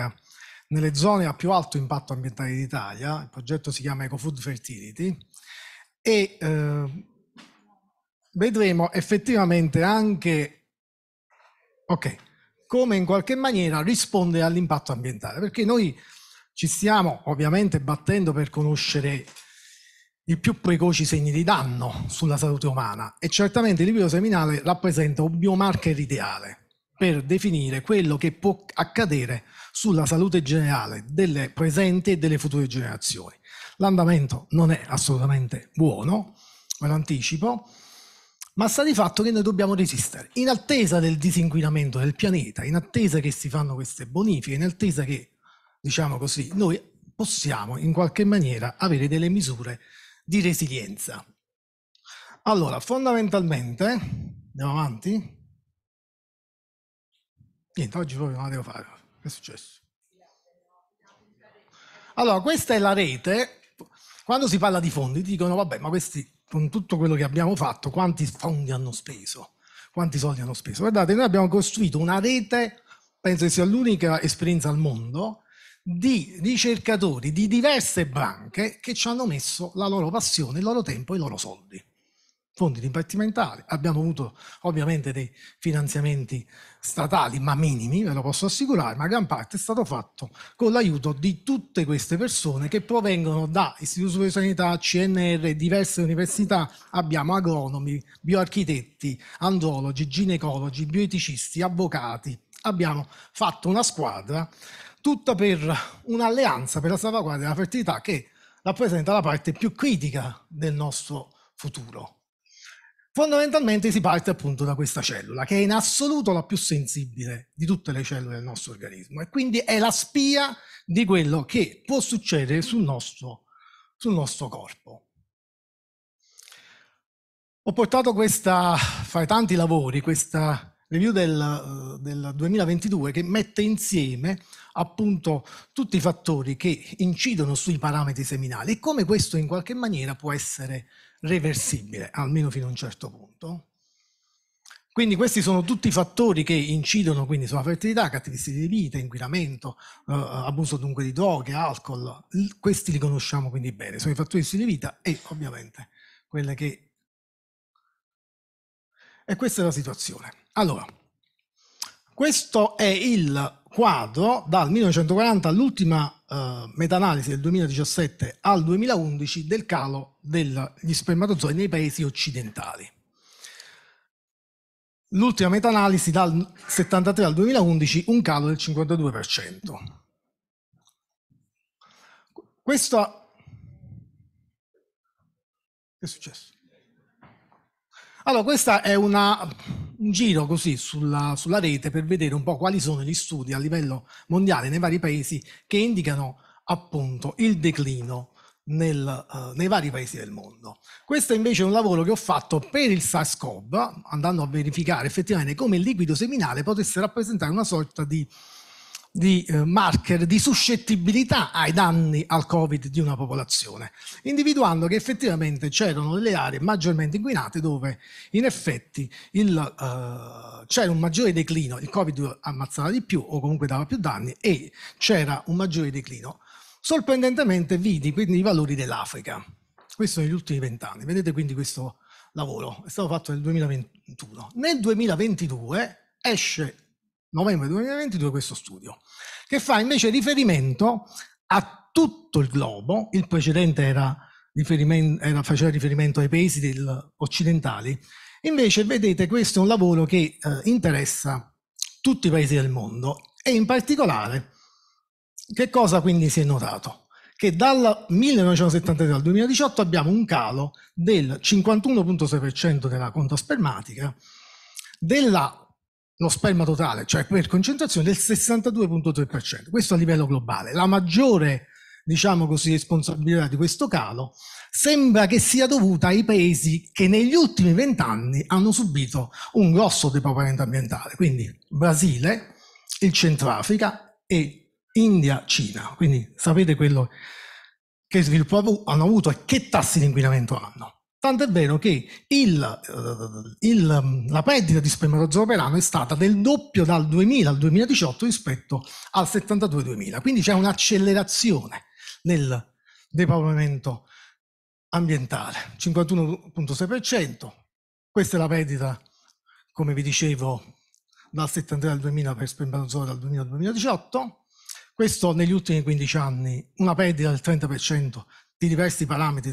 ricerca nelle zone a più alto impatto ambientale d'Italia, il progetto si chiama EcoFood Fertility, e eh, vedremo effettivamente anche okay, come in qualche maniera risponde all'impatto ambientale, perché noi ci stiamo ovviamente battendo per conoscere i più precoci segni di danno sulla salute umana e certamente il livello seminale rappresenta un biomarker ideale per definire quello che può accadere sulla salute generale delle presenti e delle future generazioni. L'andamento non è assolutamente buono, ve lo anticipo, ma sta di fatto che noi dobbiamo resistere. In attesa del disinquinamento del pianeta, in attesa che si fanno queste bonifiche, in attesa che, diciamo così, noi possiamo in qualche maniera avere delle misure di resilienza. Allora, fondamentalmente, andiamo avanti? Niente, oggi proprio non la devo fare è successo? Allora, questa è la rete. Quando si parla di fondi, dicono, vabbè, ma questi, con tutto quello che abbiamo fatto, quanti fondi hanno speso? Quanti soldi hanno speso? Guardate, noi abbiamo costruito una rete, penso che sia l'unica esperienza al mondo, di ricercatori di diverse banche che ci hanno messo la loro passione, il loro tempo e i loro soldi fondi dipartimentali, abbiamo avuto ovviamente dei finanziamenti statali, ma minimi, ve lo posso assicurare, ma gran parte è stato fatto con l'aiuto di tutte queste persone che provengono da Istituto superiori di sanità, CNR, diverse università, abbiamo agronomi, bioarchitetti, andrologi, ginecologi, bioeticisti, avvocati, abbiamo fatto una squadra tutta per un'alleanza per la salvaguardia della fertilità che rappresenta la parte più critica del nostro futuro. Fondamentalmente si parte appunto da questa cellula, che è in assoluto la più sensibile di tutte le cellule del nostro organismo e quindi è la spia di quello che può succedere sul nostro, sul nostro corpo. Ho portato questa, fra i tanti lavori, questa review del, del 2022 che mette insieme appunto tutti i fattori che incidono sui parametri seminali e come questo in qualche maniera può essere reversibile, almeno fino a un certo punto. Quindi questi sono tutti fattori che incidono quindi sulla fertilità, caratteristiche di vita, inquinamento, eh, eh abuso dunque di droghe, alcol, questi li conosciamo quindi bene, sono i fattori di vita e ovviamente quelle che... E questa è la situazione. Allora, questo è il quadro dal 1940 all'ultima eh, meta-analisi del 2017 al 2011 del calo degli spermatozoi nei paesi occidentali. L'ultima meta-analisi dal 1973 al 2011 un calo del 52%. Questo... Che è successo? Allora, questa è una un giro così sulla, sulla, rete per vedere un po' quali sono gli studi a livello mondiale nei vari paesi che indicano appunto il declino nel, uh, nei vari paesi del mondo. Questo invece è un lavoro che ho fatto per il SARS-CoV, andando a verificare effettivamente come il liquido seminale potesse rappresentare una sorta di di eh, marker di suscettibilità ai danni al Covid di una popolazione, individuando che effettivamente c'erano delle aree maggiormente inquinate dove in effetti uh, c'era un maggiore declino, il Covid ammazzava di più o comunque dava più danni e c'era un maggiore declino. Sorprendentemente vidi quindi i valori dell'Africa. Questo negli ultimi vent'anni. Vedete quindi questo lavoro, è stato fatto nel 2021. Nel 2022 esce novembre 2022 questo studio, che fa invece riferimento a tutto il globo, il precedente era riferimento, era, faceva riferimento ai paesi del, occidentali, invece vedete questo è un lavoro che eh, interessa tutti i paesi del mondo e in particolare che cosa quindi si è notato? Che dal 1973 al 2018 abbiamo un calo del 51.6% della conta spermatica, della lo sperma totale, cioè per concentrazione, del 62.3%. Questo a livello globale. La maggiore, diciamo così, responsabilità di questo calo sembra che sia dovuta ai paesi che negli ultimi vent'anni hanno subito un grosso depauperamento ambientale, quindi Brasile, il Centrafrica e India, Cina. Quindi sapete quello che sviluppo hanno avuto e che tassi di inquinamento hanno. Tant'è vero che il, eh, il, la perdita di spermatozoo per anno è stata del doppio dal 2000 al 2018 rispetto al 72-2000, quindi c'è un'accelerazione nel depauperamento ambientale, 51.6%, questa è la perdita, come vi dicevo, dal 73 al 2000 per spermatozoo dal 2000 al 2018, questo negli ultimi 15 anni una perdita del 30% di diversi parametri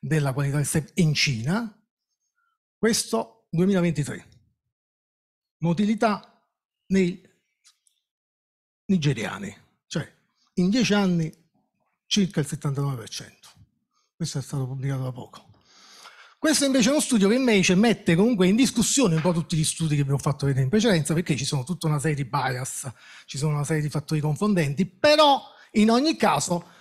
della qualità del STEM in Cina, questo 2023. Motilità nei nigeriani, cioè in dieci anni circa il 79%. Questo è stato pubblicato da poco. Questo invece è uno studio che invece mette comunque in discussione un po' tutti gli studi che abbiamo fatto vedere in precedenza, perché ci sono tutta una serie di bias, ci sono una serie di fattori confondenti, però in ogni caso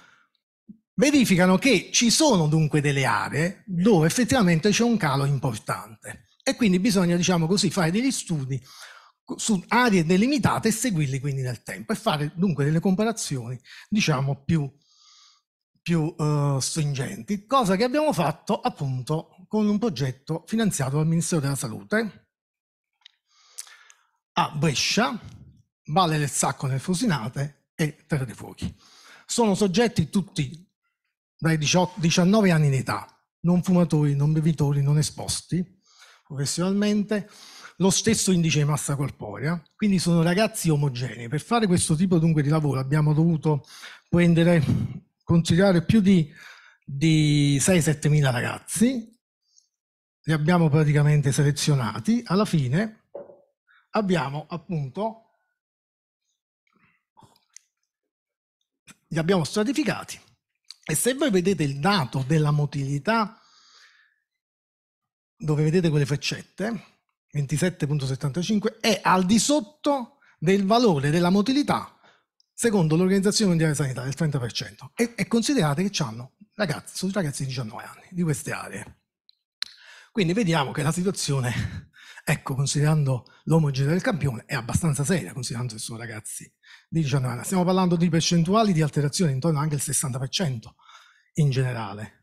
verificano che ci sono dunque delle aree dove effettivamente c'è un calo importante e quindi bisogna, diciamo così, fare degli studi su aree delimitate e seguirli quindi nel tempo e fare dunque delle comparazioni, diciamo, più, più uh, stringenti, cosa che abbiamo fatto appunto con un progetto finanziato dal Ministero della Salute a Brescia, Valle del Sacco nel Fusinate e Terra dei Fuochi. Sono soggetti tutti dai 18, 19 anni in età, non fumatori, non bevitori, non esposti professionalmente, lo stesso indice di massa corporea, quindi sono ragazzi omogenei. Per fare questo tipo dunque di lavoro abbiamo dovuto prendere, considerare più di, di 6-7 mila ragazzi, li abbiamo praticamente selezionati, alla fine abbiamo appunto, li abbiamo stratificati e se voi vedete il dato della motilità, dove vedete quelle freccette, 27.75, è al di sotto del valore della motilità secondo l'Organizzazione Mondiale Sanità del 30%. E, e considerate che hanno ragazzi, sono ragazzi di 19 anni di queste aree. Quindi vediamo che la situazione, ecco, considerando l'omogeneità del campione, è abbastanza seria, considerando che sono ragazzi divisionale. Stiamo parlando di percentuali di alterazione intorno anche al 60% in generale.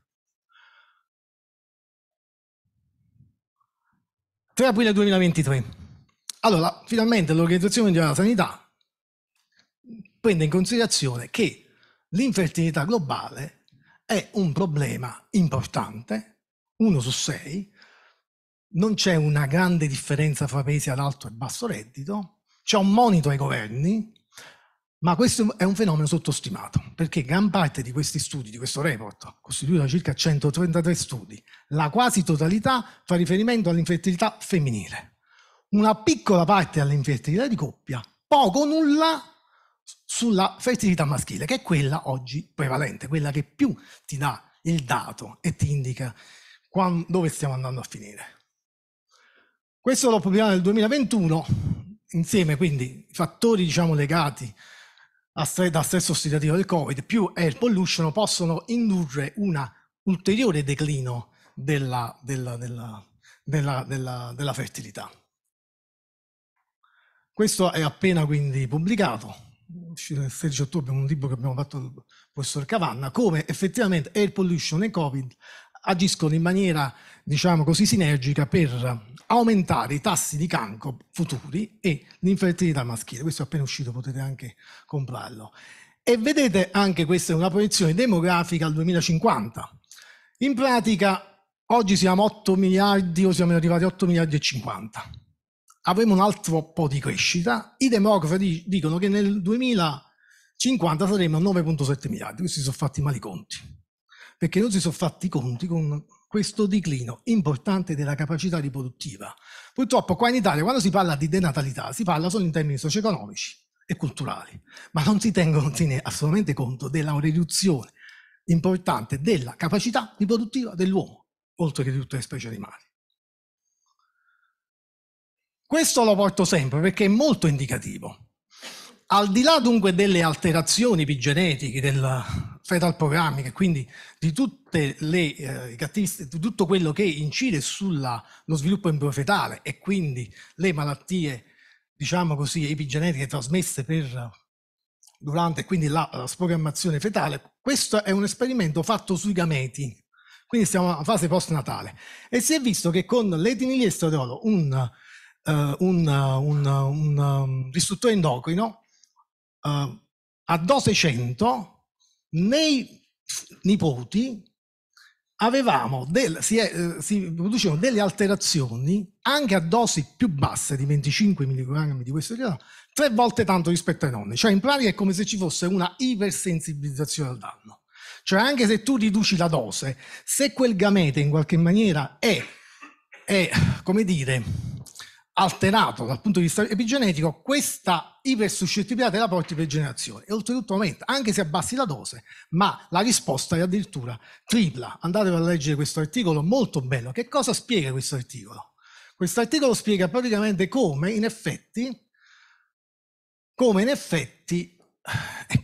3 aprile 2023. Allora, finalmente l'Organizzazione Mondiale della Sanità prende in considerazione che l'infertilità globale è un problema importante, uno su sei, non c'è una grande differenza fra paesi ad alto e basso reddito, c'è un monito ai governi ma questo è un fenomeno sottostimato, perché gran parte di questi studi, di questo report, costituito da circa 133 studi, la quasi totalità fa riferimento all'infertilità femminile. Una piccola parte all'infertilità di coppia, poco o nulla sulla fertilità maschile, che è quella oggi prevalente, quella che più ti dà il dato e ti indica quando, dove stiamo andando a finire. Questo l'ho pubblicato nel 2021, insieme quindi ai fattori diciamo, legati dal stress ossidativo del Covid più air pollution possono indurre un ulteriore declino della, della, della, della fertilità. Questo è appena quindi pubblicato, uscito il 16 ottobre, un libro che abbiamo fatto il professor Cavanna, come effettivamente air pollution e Covid agiscono in maniera, diciamo così, sinergica per aumentare i tassi di cancro futuri e l'infertilità maschile. Questo è appena uscito, potete anche comprarlo. E vedete anche questa è una proiezione demografica al 2050. In pratica, oggi siamo 8 miliardi o siamo arrivati a 8 miliardi e 50. Avremo un altro po' di crescita. I demografi dicono che nel 2050 saremo a 9,7 miliardi. Questi sono fatti mali conti perché non si sono fatti i conti con questo declino importante della capacità riproduttiva. Purtroppo qua in Italia quando si parla di denatalità si parla solo in termini socio-economici e culturali, ma non si tengono tiene assolutamente conto della riduzione importante della capacità riproduttiva dell'uomo, oltre che di tutte le specie animali. Questo lo porto sempre perché è molto indicativo. Al di là dunque delle alterazioni epigenetiche del fetal programming, quindi di, tutte le, eh, di tutto quello che incide sullo sviluppo embriofetale e quindi le malattie, diciamo così, epigenetiche trasmesse per, durante quindi la, la sprogrammazione fetale, questo è un esperimento fatto sui gameti, quindi siamo alla fase postnatale. E si è visto che con l'etinilesterolo, un, uh, un, uh, un, uh, un, un distruttore endocrino, uh, ad 800 nei nipoti avevamo del, si, è, eh, si, producevano delle alterazioni anche a dosi più basse di 25 mg di questo liquido, tre volte tanto rispetto ai nonni. Cioè in pratica è come se ci fosse una ipersensibilizzazione al danno. Cioè anche se tu riduci la dose, se quel gamete in qualche maniera è, è come dire, alterato dal punto di vista epigenetico, questa ipersuscettibilità della la porti per generazioni e oltretutto aumenta, anche se abbassi la dose, ma la risposta è addirittura tripla. Andate a leggere questo articolo, molto bello. Che cosa spiega questo articolo? Questo articolo spiega praticamente come in effetti, come in effetti, eh,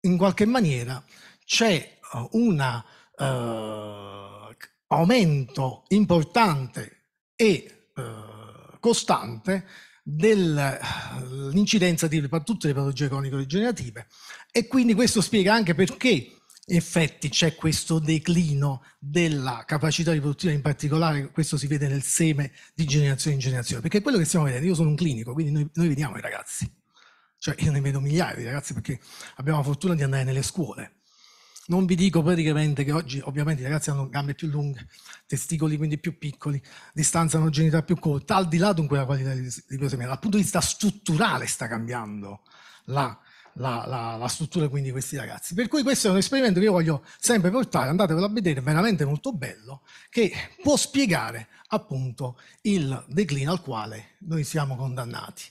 in qualche maniera, c'è eh, un uh, eh, aumento importante e uh, costante dell'incidenza di tutte le patologie cronico-degenerative e quindi questo spiega anche perché in effetti c'è questo declino della capacità riproduttiva, in particolare questo si vede nel seme di generazione in generazione, perché quello che stiamo vedendo, io sono un clinico, quindi noi, noi vediamo i ragazzi, cioè io ne vedo migliaia di ragazzi perché abbiamo la fortuna di andare nelle scuole non vi dico praticamente che oggi ovviamente i ragazzi hanno gambe più lunghe, testicoli quindi più piccoli, distanza omogeneità più corta, al di là dunque della qualità di, di glutamina, dal punto di vista strutturale sta cambiando la, la, la, la, struttura quindi di questi ragazzi. Per cui questo è un esperimento che io voglio sempre portare, andatevelo a vedere, è veramente molto bello, che può spiegare appunto il declino al quale noi siamo condannati.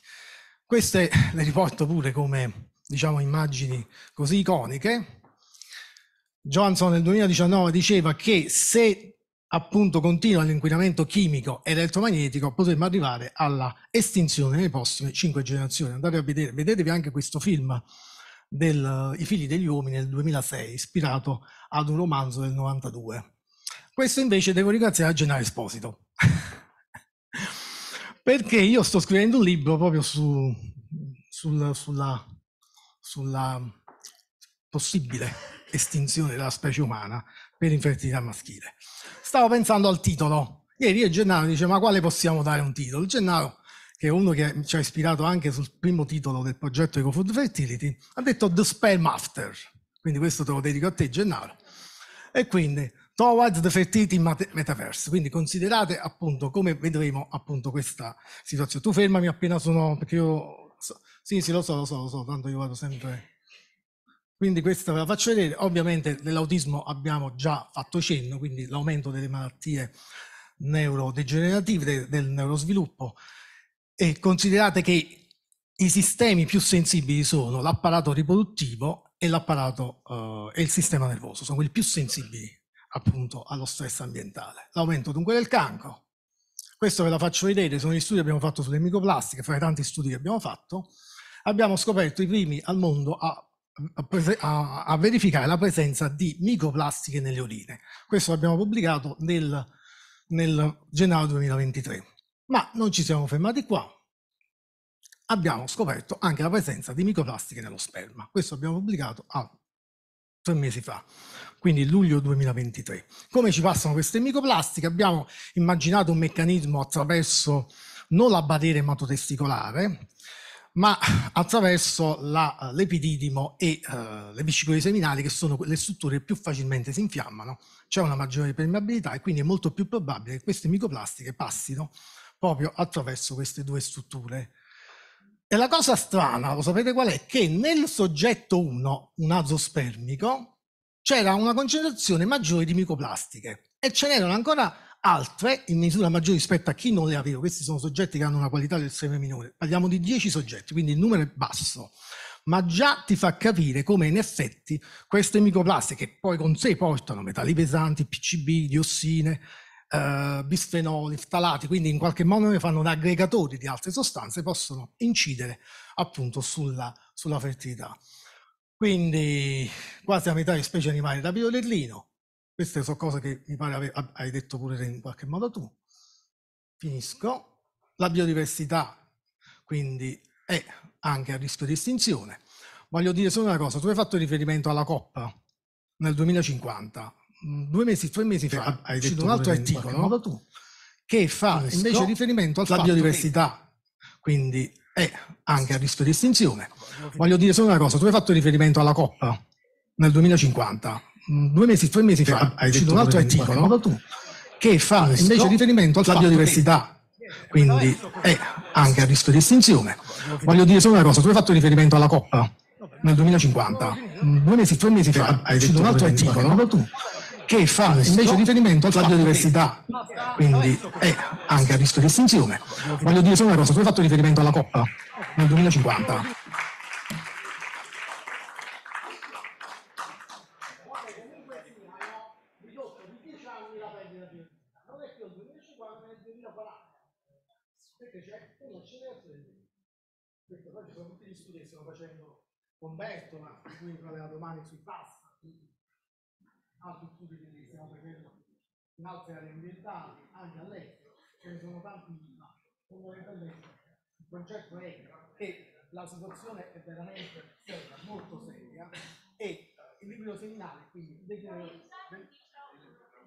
Queste le riporto pure come diciamo immagini così iconiche, Johnson nel 2019 diceva che se appunto continua l'inquinamento chimico ed elettromagnetico potremmo arrivare alla estinzione nelle prossime cinque generazioni. Andate a vedere, vedetevi anche questo film del I figli degli uomini nel 2006, ispirato ad un romanzo del 92. Questo invece devo ringraziare a Gennaro Esposito, perché io sto scrivendo un libro proprio su, sul, sulla, sulla possibile estinzione della specie umana per infertilità maschile. Stavo pensando al titolo. Ieri io e Gennaro dice ma quale possiamo dare un titolo? Gennaro, che è uno che ci ha ispirato anche sul primo titolo del progetto EcoFood Fertility, ha detto The Sperm After. Quindi questo te lo dedico a te Gennaro. E quindi Towards the Fertility Metaverse. Quindi considerate appunto come vedremo appunto questa situazione. Tu fermami appena sono, perché io... Sì, sì, lo so, lo so, lo so, tanto io vado sempre... Quindi questa ve la faccio vedere. Ovviamente dell'autismo abbiamo già fatto cenno, quindi l'aumento delle malattie neurodegenerative, del neurosviluppo. E considerate che i sistemi più sensibili sono l'apparato riproduttivo e l'apparato eh, e il sistema nervoso, sono quelli più sensibili appunto allo stress ambientale. L'aumento dunque del cancro. Questo ve la faccio vedere, sono gli studi che abbiamo fatto sulle microplastiche, fra i tanti studi che abbiamo fatto, abbiamo scoperto i primi al mondo a a, a, verificare la presenza di microplastiche nelle urine. Questo l'abbiamo pubblicato nel, nel gennaio 2023. Ma non ci siamo fermati qua. Abbiamo scoperto anche la presenza di microplastiche nello sperma. Questo abbiamo pubblicato a ah, tre mesi fa, quindi luglio 2023. Come ci passano queste microplastiche? Abbiamo immaginato un meccanismo attraverso non la barriera ematotesticolare, ma attraverso eh, l'epididimo e eh, le vescicole seminali, che sono le strutture che più facilmente si infiammano, c'è una maggiore permeabilità e quindi è molto più probabile che queste micoplastiche passino proprio attraverso queste due strutture. E la cosa strana, lo sapete qual è? Che nel soggetto 1, un azospermico, c'era una concentrazione maggiore di micoplastiche e ce n'erano ancora altre in misura maggiore rispetto a chi non le aveva. Questi sono soggetti che hanno una qualità del seme minore. Parliamo di 10 soggetti, quindi il numero è basso ma già ti fa capire come in effetti queste microplastiche che poi con sé portano metalli pesanti, PCB, diossine, eh, bisfenoli, ftalati, quindi in qualche modo ne fanno un aggregatori di altre sostanze, possono incidere appunto sulla, sulla fertilità. Quindi quasi la metà di specie animali da piolerlino, queste sono cose che mi pare hai detto pure in qualche modo tu. Finisco. La biodiversità, quindi, è anche a rischio di estinzione. Voglio dire solo una cosa, tu hai fatto riferimento alla Coppa nel 2050. Mm, due mesi, tre mesi fa, hai detto un altro articolo modo tu, che fa Finisco. invece riferimento alla biodiversità, che... quindi è anche a rischio di estinzione. Voglio dire solo una cosa, tu hai fatto riferimento alla Coppa nel 2050 due mesi, tre mesi fa, hai cito un altro articolo che fa invece riferimento alla biodiversità, quindi è anche a rischio di estinzione. Voglio dire solo una cosa, tu hai fatto riferimento alla Coppa nel 2050, due mesi, tre mesi fa, hai cito un altro articolo che fa invece riferimento alla biodiversità, quindi è anche a rischio di estinzione. Voglio dire solo una cosa, tu hai fatto riferimento alla Coppa nel 2050. perché c'è un'accelerazione di tempo. Questo poi ci sono tutti gli studi che stiamo facendo con Bertola, di cui parlerà domani sui PAF, altri ah, studi che stiamo facendo in altre aree ambientali, anche all'estero, ce ne sono tanti in Fondamentalmente il concetto è che la situazione è veramente seria, molto seria, e il libro seminale, quindi il declino del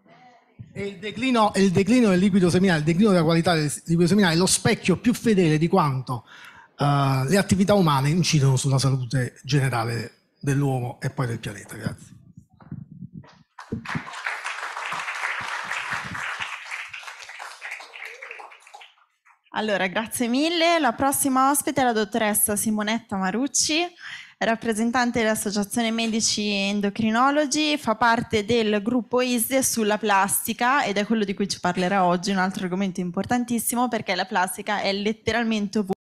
eh, e il declino, il declino, del liquido seminale, il declino della qualità del liquido seminale è lo specchio più fedele di quanto uh, le attività umane incidono sulla salute generale dell'uomo e poi del pianeta. Grazie. Allora, grazie mille. La prossima ospite è la dottoressa Simonetta Marucci rappresentante dell'Associazione Medici Endocrinologi, fa parte del gruppo ISDE sulla plastica ed è quello di cui ci parlerà oggi, un altro argomento importantissimo perché la plastica è letteralmente ovunque